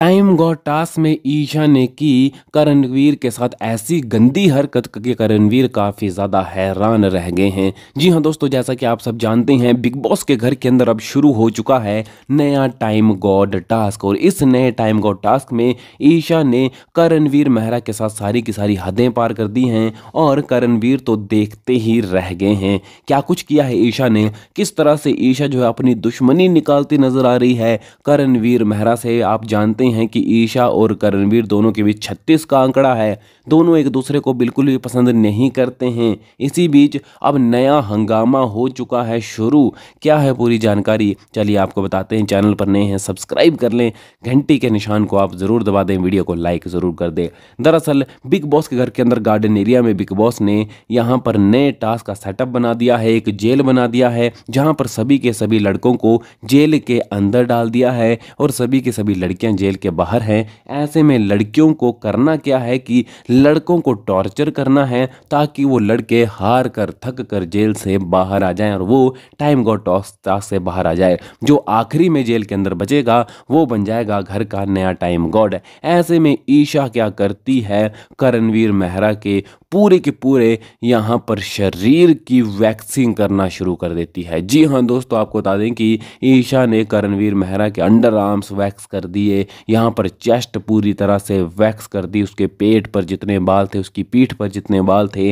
I team गो टास में ईशा ने की करणवीर के साथ ऐसी गंदी हरकत कि करणवीर काफ़ी ज़्यादा हैरान रह गए हैं जी हाँ दोस्तों जैसा कि आप सब जानते हैं बिग बॉस के घर के अंदर अब शुरू हो चुका है नया टाइम गॉड टास्क और इस नए टाइम गॉड टास्क में ईशा ने करणवीर मेहरा के साथ सारी की सारी हदें पार कर दी हैं और करणवीर तो देखते ही रह गए हैं क्या कुछ किया है ईशा ने किस तरह से ईशा जो है अपनी दुश्मनी निकालती नजर आ रही है करणवीर मेहरा से आप जानते हैं जबकि ईशा और करणवीर दोनों के बीच छत्तीस का आंकड़ा है दोनों एक दूसरे को बिल्कुल भी पसंद नहीं करते हैं इसी बीच अब नया हंगामा हो चुका है शुरू क्या है पूरी जानकारी चलिए आपको बताते हैं चैनल पर नए हैं सब्सक्राइब कर लें घंटी के निशान को आप ज़रूर दबा दें वीडियो को लाइक ज़रूर कर दें दरअसल बिग बॉस के घर के अंदर गार्डन एरिया में बिग बॉस ने यहाँ पर नए टास्क का सेटअप बना दिया है एक जेल बना दिया है जहाँ पर सभी के सभी लड़कों को जेल के अंदर डाल दिया है और सभी के सभी लड़कियाँ जेल के बाहर बाहर हैं ऐसे में लड़कियों को करना क्या है कि लड़कों को टॉर्चर करना है ताकि वो लड़के हार कर थक कर जेल से बाहर आ जाएं और वो टाइम गॉट टॉस्ता से बाहर आ जाए जो आखिरी में जेल के अंदर बचेगा वो बन जाएगा घर का नया टाइम गॉड ऐसे में ईशा क्या करती है करणवीर मेहरा के पूरे के पूरे यहाँ पर शरीर की वैक्सिंग करना शुरू कर देती है जी हाँ दोस्तों आपको बता दें कि ईशा ने करणवीर मेहरा के अंडर आर्म्स वैक्स कर दिए यहाँ पर चेस्ट पूरी तरह से वैक्स कर दी उसके पेट पर जितने बाल थे उसकी पीठ पर जितने बाल थे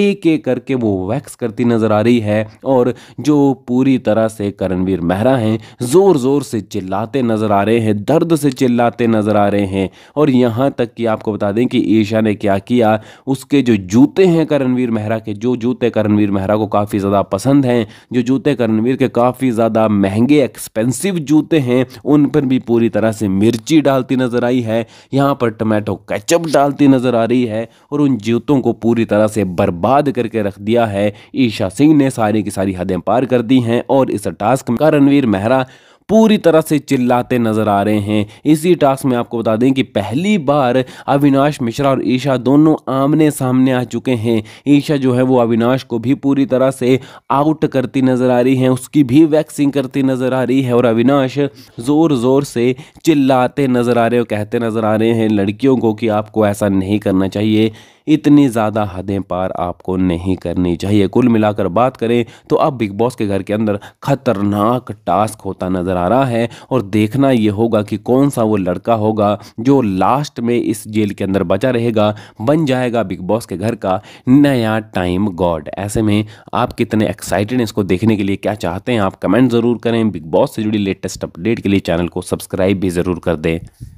एक एक करके वो वैक्स करती नज़र आ रही है और जो पूरी तरह से करणवीर मेहरा हैं ज़ोर ज़ोर से चिल्लाते नज़र आ रहे हैं दर्द से चिल्लाते नज़र आ रहे हैं और यहाँ तक कि आपको बता दें कि ईशा ने क्या किया उसके जो जूते हैं करणवीर मेहरा के जो जूते करणवीर मेहरा को काफ़ी ज़्यादा पसंद हैं जो जूते करणवीर के काफ़ी ज़्यादा महंगे एक्सपेंसिव जूते हैं उन पर भी पूरी तरह से मिर्ची डालती नज़र आई है यहाँ पर टमाटो कैचअप डालती नज़र आ रही है और उन जूतों को पूरी तरह से बर्बाद करके रख दिया है ईशा सिंह ने सारी की सारी हदें पार कर दी हैं और इस टास्क में करणवीर मेहरा पूरी तरह से चिल्लाते नजर आ रहे हैं इसी टास्क में आपको बता दें कि पहली बार अविनाश मिश्रा और ईशा दोनों आमने सामने आ चुके हैं ईशा जो है वो अविनाश को भी पूरी तरह से आउट करती नजर आ रही है उसकी भी वैक्सिंग करती नजर आ रही है और अविनाश जोर जोर से चिल्लाते नजर आ रहे और कहते नजर आ रहे हैं लड़कियों को कि आपको ऐसा नहीं करना चाहिए इतनी ज़्यादा हदें पार आपको नहीं करनी चाहिए कुल मिलाकर बात करें तो अब बिग बॉस के घर के अंदर खतरनाक टास्क होता नज़र आ रहा है और देखना ये होगा कि कौन सा वो लड़का होगा जो लास्ट में इस जेल के अंदर बचा रहेगा बन जाएगा बिग बॉस के घर का नया टाइम गॉड ऐसे में आप कितने एक्साइटेड हैं इसको देखने के लिए क्या चाहते हैं आप कमेंट ज़रूर करें बिग बॉस से जुड़ी लेटेस्ट अपडेट के लिए चैनल को सब्सक्राइब भी ज़रूर कर दें